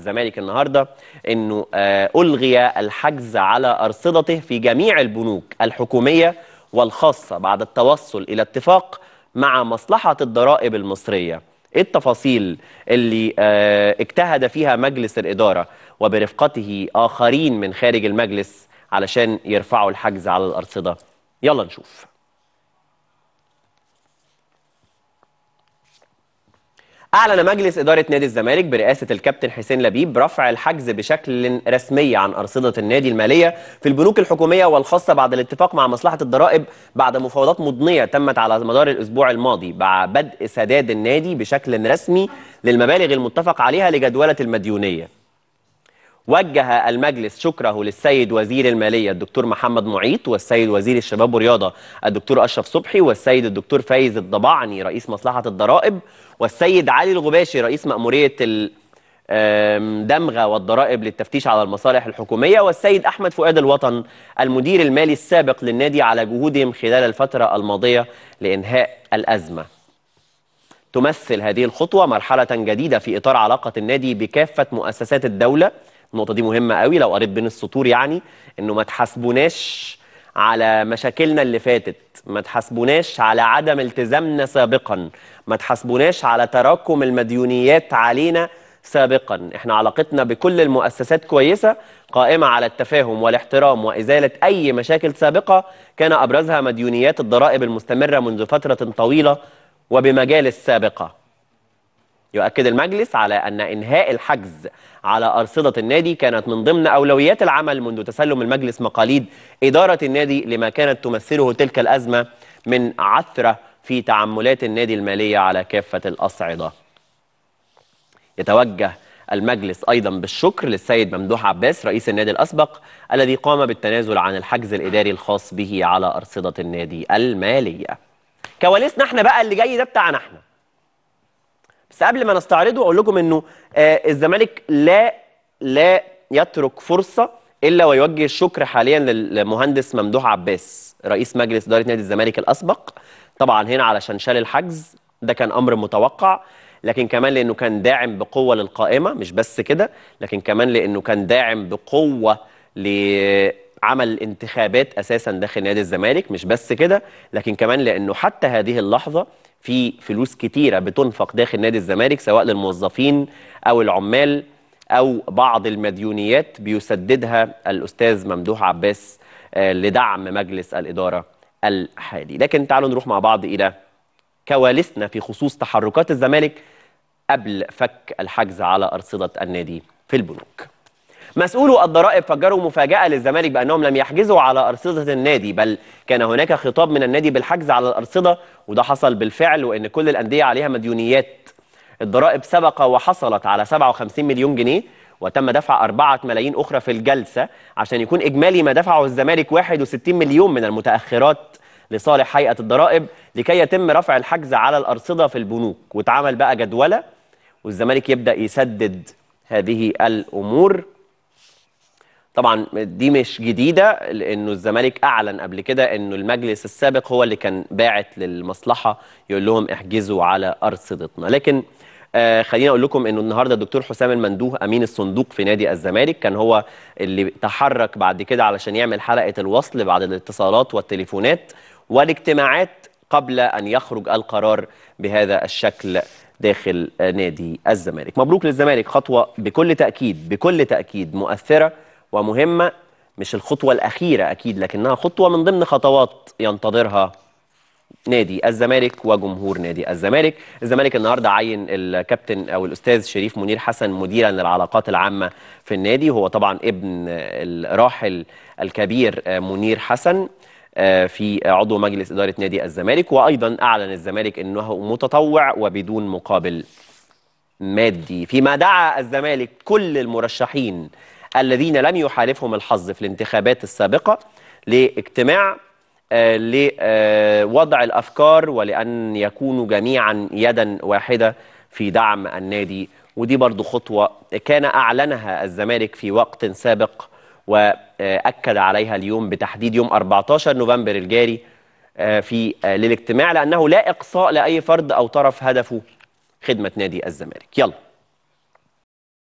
الزمالك النهارده انه آه، الغي الحجز على ارصدته في جميع البنوك الحكوميه والخاصه بعد التوصل الى اتفاق مع مصلحه الضرائب المصريه. ايه التفاصيل اللي آه، اجتهد فيها مجلس الاداره وبرفقته اخرين من خارج المجلس علشان يرفعوا الحجز على الارصده؟ يلا نشوف. أعلن مجلس إدارة نادي الزمالك برئاسة الكابتن حسين لبيب رفع الحجز بشكل رسمي عن أرصدة النادي المالية في البنوك الحكومية والخاصة بعد الاتفاق مع مصلحة الضرائب بعد مفاوضات مضنية تمت على مدار الأسبوع الماضي مع بدء سداد النادي بشكل رسمي للمبالغ المتفق عليها لجدولة المديونية وجه المجلس شكره للسيد وزير المالية الدكتور محمد معيط والسيد وزير الشباب والرياضة الدكتور أشرف صبحي والسيد الدكتور فايز الضبعني رئيس مصلحة الضرائب والسيد علي الغباشي رئيس مأمورية الدمغة والضرائب للتفتيش على المصالح الحكومية والسيد أحمد فؤاد الوطن المدير المالي السابق للنادي على جهودهم خلال الفترة الماضية لإنهاء الأزمة تمثل هذه الخطوة مرحلة جديدة في إطار علاقة النادي بكافة مؤسسات الدولة النقطه دي مهمه قوي لو قريت بين السطور يعني انه ما تحاسبوناش على مشاكلنا اللي فاتت ما تحاسبوناش على عدم التزامنا سابقا ما تحاسبوناش على تراكم المديونيات علينا سابقا احنا علاقتنا بكل المؤسسات كويسة قائمة على التفاهم والاحترام وإزالة أي مشاكل سابقة كان أبرزها مديونيات الضرائب المستمرة منذ فترة طويلة وبمجال السابقة يؤكد المجلس على أن إنهاء الحجز على أرصدة النادي كانت من ضمن أولويات العمل منذ تسلم المجلس مقاليد إدارة النادي لما كانت تمثله تلك الأزمة من عثرة في تعملات النادي المالية على كافة الأصعدة يتوجه المجلس أيضا بالشكر للسيد ممدوح عباس رئيس النادي الأسبق الذي قام بالتنازل عن الحجز الإداري الخاص به على أرصدة النادي المالية كواليسنا احنا بقى اللي جاي ده بتاعنا احنا بس قبل ما نستعرضه اقول لكم انه آه الزمالك لا لا يترك فرصه الا ويوجه الشكر حاليا للمهندس ممدوح عباس رئيس مجلس اداره نادي الزمالك الاسبق طبعا هنا علشان شال الحجز ده كان امر متوقع لكن كمان لانه كان داعم بقوه للقائمه مش بس كده لكن كمان لانه كان داعم بقوه ل عمل انتخابات اساسا داخل نادي الزمالك مش بس كده لكن كمان لانه حتى هذه اللحظه في فلوس كتيره بتنفق داخل نادي الزمالك سواء للموظفين او العمال او بعض المديونيات بيسددها الاستاذ ممدوح عباس آه، لدعم مجلس الاداره الحالي لكن تعالوا نروح مع بعض الى كواليسنا في خصوص تحركات الزمالك قبل فك الحجز على ارصده النادي في البنوك مسؤولو الضرائب فجروا مفاجأة للزمالك بأنهم لم يحجزوا على أرصدة النادي بل كان هناك خطاب من النادي بالحجز على الأرصدة وده حصل بالفعل وإن كل الأندية عليها مديونيات الضرائب سبق وحصلت على 57 مليون جنيه وتم دفع 4 ملايين أخرى في الجلسة عشان يكون إجمالي ما دفعه الزمالك 61 مليون من المتأخرات لصالح هيئة الضرائب لكي يتم رفع الحجز على الأرصدة في البنوك واتعمل بقى جدولة والزمالك يبدأ يسدد هذه الأمور طبعا دي مش جديده لانه الزمالك اعلن قبل كده انه المجلس السابق هو اللي كان باعت للمصلحه يقول لهم احجزوا على ارصدتنا لكن آه خليني اقول لكم انه النهارده الدكتور حسام المندوه امين الصندوق في نادي الزمالك كان هو اللي تحرك بعد كده علشان يعمل حلقه الوصل بعد الاتصالات والتليفونات والاجتماعات قبل ان يخرج القرار بهذا الشكل داخل نادي الزمالك مبروك للزمالك خطوه بكل تاكيد بكل تاكيد مؤثره ومهمة مش الخطوة الأخيرة أكيد لكنها خطوة من ضمن خطوات ينتظرها نادي الزمالك وجمهور نادي الزمالك الزمالك النهارده عين الكابتن او الاستاذ شريف منير حسن مديرا للعلاقات العامه في النادي هو طبعا ابن الراحل الكبير آه، منير حسن آه، في عضو مجلس اداره نادي الزمالك وايضا اعلن الزمالك انه متطوع وبدون مقابل مادي فيما دعا الزمالك كل المرشحين الذين لم يحالفهم الحظ في الانتخابات السابقة لاجتماع آه، لوضع الأفكار ولأن يكونوا جميعا يدا واحدة في دعم النادي ودي برضو خطوة كان أعلنها الزمالك في وقت سابق وأكد عليها اليوم بتحديد يوم 14 نوفمبر الجاري آه، في آه، للاجتماع لأنه لا إقصاء لأي فرد أو طرف هدفه خدمة نادي الزمالك يلا